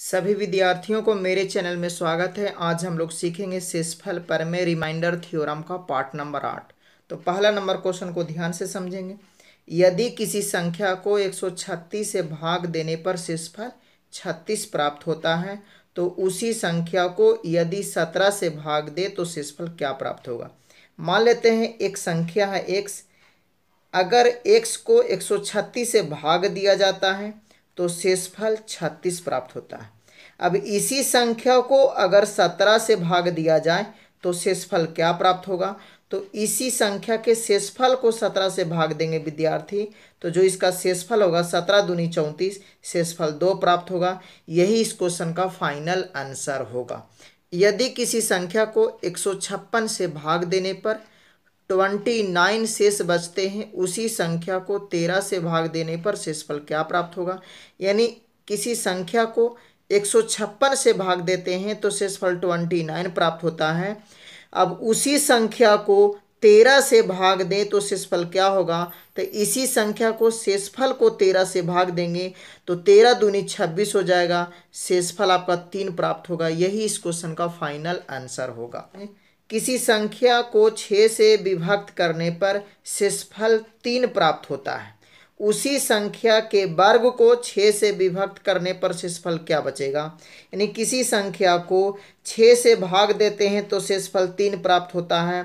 सभी विद्यार्थियों को मेरे चैनल में स्वागत है आज हम लोग सीखेंगे शेषफल पर में रिमाइंडर थ्योरम का पार्ट नंबर आठ तो पहला नंबर क्वेश्चन को ध्यान से समझेंगे यदि किसी संख्या को 136 से भाग देने पर शेषफल 36 प्राप्त होता है तो उसी संख्या को यदि 17 से भाग दे तो शेषफल क्या प्राप्त होगा मान लेते हैं एक संख्या है एक्स अगर एक्स को छत्तीस से भाग दिया जाता है तो शेषफल छत्तीस प्राप्त होता है अब इसी संख्या को अगर सत्रह से भाग दिया जाए तो शेषफल क्या प्राप्त होगा तो इसी संख्या के शेषफल को सत्रह से भाग देंगे विद्यार्थी तो जो इसका शेषफल होगा सत्रह दूनी चौंतीस शेषफल दो प्राप्त होगा यही इस क्वेश्चन का फाइनल आंसर होगा यदि किसी संख्या को एक से भाग देने पर ट्वेंटी नाइन शेष बचते हैं उसी संख्या को तेरह से भाग देने पर शेषफल क्या प्राप्त होगा यानी किसी संख्या को एक सौ छप्पन से भाग देते हैं तो शेषफल ट्वेंटी नाइन प्राप्त होता है अब उसी संख्या को तेरह से भाग दें तो शेषफल क्या होगा तो इसी संख्या को शेषफल को तेरह से भाग देंगे तो तेरह दूनी छब्बीस हो जाएगा शेषफल आपका तीन प्राप्त होगा यही इस क्वेश्चन का फाइनल आंसर होगा किसी संख्या को छः से विभक्त करने पर शेषफल तीन प्राप्त होता है उसी संख्या के वर्ग को छः से विभक्त करने पर शेषफल क्या बचेगा यानी किसी संख्या को छः से भाग देते हैं तो शेषफल तीन प्राप्त होता है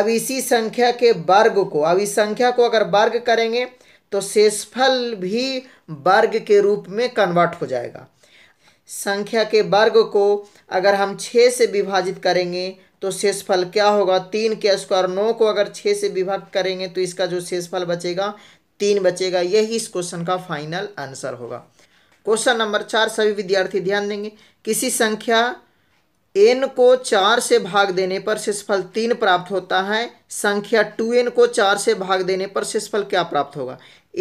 अब इसी संख्या के वर्ग को अब इस संख्या को अगर वर्ग करेंगे तो शेषफल भी वर्ग के रूप में कन्वर्ट हो जाएगा संख्या के वर्ग को अगर हम छः से विभाजित करेंगे तो शेषफल क्या होगा तीन के स्क्वायर नौ को अगर छः से विभक्त करेंगे तो इसका जो शेषफल बचेगा तीन बचेगा यही इस क्वेश्चन का फाइनल आंसर होगा क्वेश्चन नंबर चार सभी विद्यार्थी ध्यान देंगे किसी संख्या एन को चार से भाग देने पर शेषफल तीन प्राप्त होता है संख्या टू एन को चार से भाग देने पर शेषफल क्या प्राप्त होगा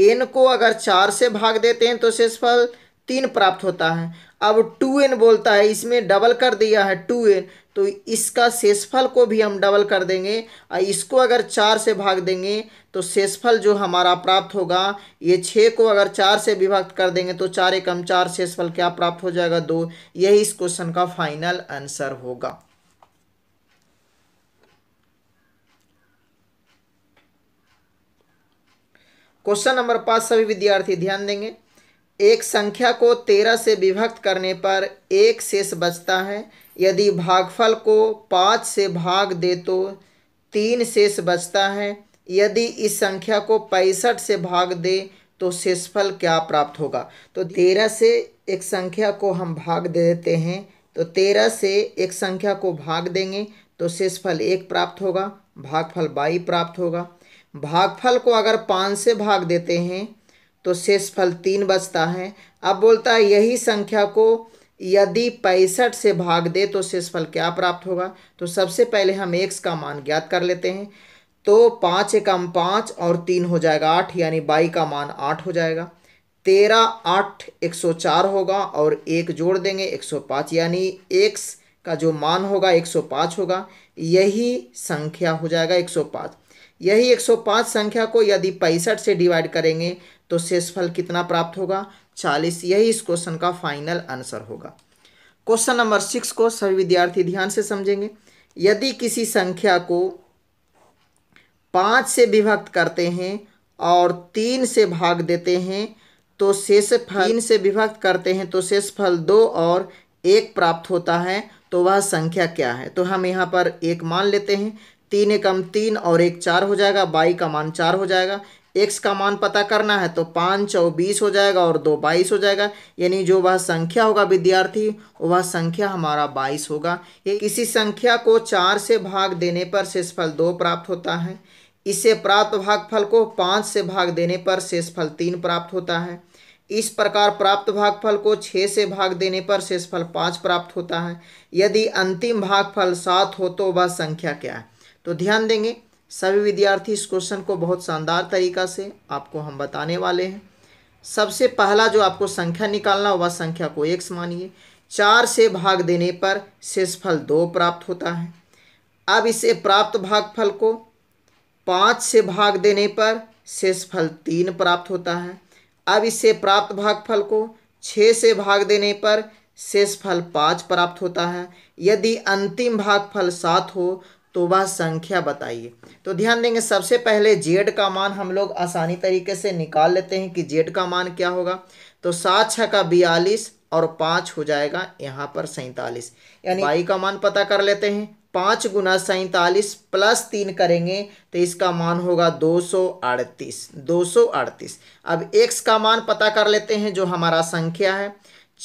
एन को अगर चार से भाग देते हैं तो शेषफल तीन प्राप्त होता है अब टू एन बोलता है इसमें डबल कर दिया है टू एन तो इसका शेषफल को भी हम डबल कर देंगे और इसको अगर चार से भाग देंगे तो शेषफल जो हमारा प्राप्त होगा ये छः को अगर चार से विभक्त कर देंगे तो चार एकम चार शेषफल क्या प्राप्त हो जाएगा दो यही इस क्वेश्चन का फाइनल आंसर होगा क्वेश्चन नंबर पाँच सभी विद्यार्थी ध्यान देंगे एक संख्या को तेरह से विभक्त करने पर एक शेष बचता है यदि भागफल को पाँच से भाग दे तो तीन शेष बचता है यदि इस संख्या को पैंसठ से भाग दे तो शेषफल क्या प्राप्त होगा तो तेरह से एक संख्या को हम भाग दे देते हैं तो तेरह से एक संख्या को भाग देंगे तो शेषफल एक प्राप्त होगा भागफल बाई प्राप्त होगा भागफल को अगर पाँच से भाग देते हैं तो शेष फल तीन बचता है अब बोलता है यही संख्या को यदि पैंसठ से भाग दे तो शेष फल क्या प्राप्त होगा तो सबसे पहले हम एक्स का मान ज्ञात कर लेते हैं तो पाँच एकम पाँच और तीन हो जाएगा आठ यानी बाई का मान आठ हो जाएगा तेरह आठ एक सौ चार होगा और एक जोड़ देंगे एक सौ पाँच यानी एक्स का जो मान होगा एक सौ पाँच होगा यही संख्या हो जाएगा एक सौ पाँच यही 105 संख्या को यदि पैंसठ से डिवाइड करेंगे तो शेषफल कितना प्राप्त होगा 40 यही इस क्वेश्चन का फाइनल आंसर होगा क्वेश्चन नंबर सिक्स को सभी विद्यार्थी ध्यान से समझेंगे यदि किसी संख्या को पाँच से विभक्त करते हैं और तीन से भाग देते हैं तो शेष तीन से विभक्त करते हैं तो शेष फल दो और एक प्राप्त होता है तो वह संख्या क्या है तो हम यहाँ पर एक मान लेते हैं तीन एकम तीन और एक चार हो जाएगा बाई का मान चार हो जाएगा एक्स का मान पता करना है तो पाँच और बीस हो जाएगा और दो बाईस हो जाएगा यानी जो वह संख्या होगा विद्यार्थी वह संख्या हमारा बाईस होगा ये किसी संख्या को चार से भाग देने पर शेषफल दो प्राप्त होता है इससे प्राप्त भागफल को पाँच से भाग देने पर शेषफल तीन प्राप्त होता है इस प्रकार प्राप्त भागफल को छः से भाग देने पर शेषफल पाँच प्राप्त होता है यदि अंतिम भागफल सात हो तो वह संख्या क्या है तो ध्यान देंगे सभी विद्यार्थी इस क्वेश्चन को बहुत शानदार तरीका से आपको हम बताने वाले हैं सबसे पहला जो आपको संख्या निकालना वह संख्या को एक मानिए चार से भाग देने पर शेषफल दो प्राप्त होता है अब इसे प्राप्त भागफल को पाँच से भाग देने पर शेषफल तीन प्राप्त होता है अब इससे प्राप्त भागफल को छः से भाग देने पर शेषफल पाँच प्राप्त होता है यदि अंतिम भागफल सात हो तो वह संख्या बताइए तो ध्यान देंगे सबसे पहले जेड का मान हम लोग आसानी तरीके से निकाल लेते हैं कि जेड का मान क्या होगा तो सात छः का बयालीस और पाँच हो जाएगा यहाँ पर सैंतालीस यानी वाई का मान पता कर लेते हैं पाँच गुना सैंतालीस प्लस तीन करेंगे तो इसका मान होगा दो सौ अड़तीस दो सौ अड़तीस अब एक्स का मान पता कर लेते हैं जो हमारा संख्या है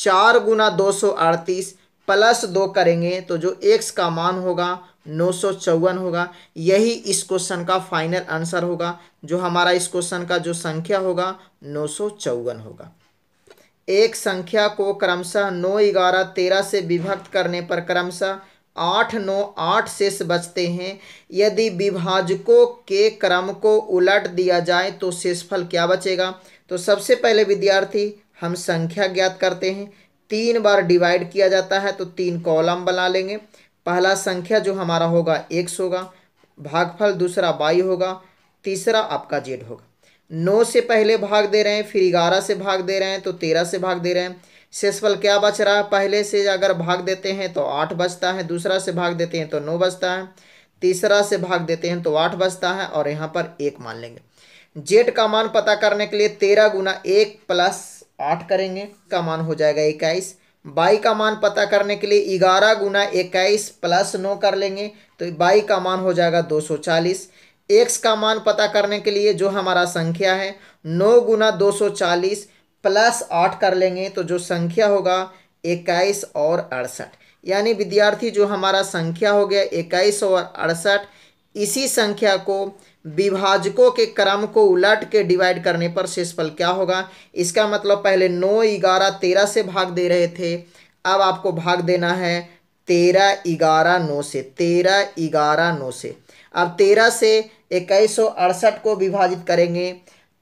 चार गुना दो सौ अड़तीस प्लस दो करेंगे तो जो एक्स का मान होगा नौ सौ चौवन होगा यही इस क्वेश्चन का फाइनल आंसर होगा जो हमारा इस क्वेश्चन का जो संख्या होगा नौ सौ चौवन होगा एक संख्या को क्रमशः नौ ग्यारह तेरह से विभक्त करने पर क्रमशः आठ नौ आठ शेष बचते हैं यदि विभाजकों के क्रम को उलट दिया जाए तो शेषफल क्या बचेगा तो सबसे पहले विद्यार्थी हम संख्या ज्ञात करते हैं तीन बार डिवाइड किया जाता है तो तीन कॉलम बना लेंगे पहला संख्या जो हमारा होगा एक्स होगा भागफल दूसरा बाई होगा तीसरा आपका जेड होगा नौ से पहले भाग दे रहे हैं फिर ग्यारह से भाग दे रहे हैं तो तेरह से भाग दे रहे हैं शेषफल क्या बच रहा है पहले से अगर भाग देते हैं तो आठ बचता है दूसरा से भाग देते हैं तो नौ बचता है तीसरा से भाग देते हैं तो आठ बचता है और यहाँ पर एक मान लेंगे जेड का मान पता करने के लिए तेरह गुना एक प्लस आठ करेंगे का मान हो जाएगा इक्कीस बाई का मान पता करने के लिए ग्यारह गुना इक्कीस प्लस नौ कर लेंगे तो बाई का मान हो जाएगा दो सौ चालीस एक्स का मान पता करने के लिए जो हमारा संख्या है नौ गुना दो सौ चालीस प्लस आठ कर लेंगे तो जो संख्या होगा इक्कीस और अड़सठ यानी विद्यार्थी जो हमारा संख्या हो गया इक्कीस और अड़सठ इसी संख्या को विभाजकों के क्रम को उलट के डिवाइड करने पर शेषफल क्या होगा इसका मतलब पहले नौ ग्यारह तेरह से भाग दे रहे थे अब आपको भाग देना है तेरह ग्यारह नौ से तेरह ग्यारह नौ से अब तेरह से इक्कीस सौ अड़सठ को विभाजित करेंगे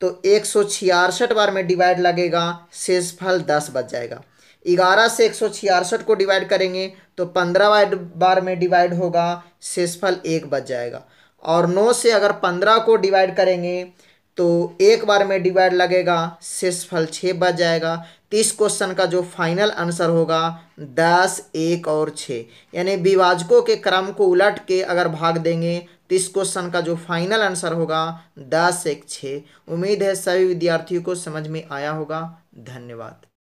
तो एक सौ छियासठ बार में डिवाइड लगेगा शेषफल दस बच जाएगा ग्यारह से एक सौ छियासठ को डिवाइड करेंगे तो पंद्रह बार में डिवाइड होगा शेषफल एक बच जाएगा और नौ से अगर पंद्रह को डिवाइड करेंगे तो एक बार में डिवाइड लगेगा शेषफल छः बच जाएगा तीस क्वेश्चन का जो फाइनल आंसर होगा दस एक और छः यानी विभाजकों के क्रम को उलट के अगर भाग देंगे तो इस क्वेश्चन का जो फाइनल आंसर होगा दस एक छः उम्मीद है सभी विद्यार्थियों को समझ में आया होगा धन्यवाद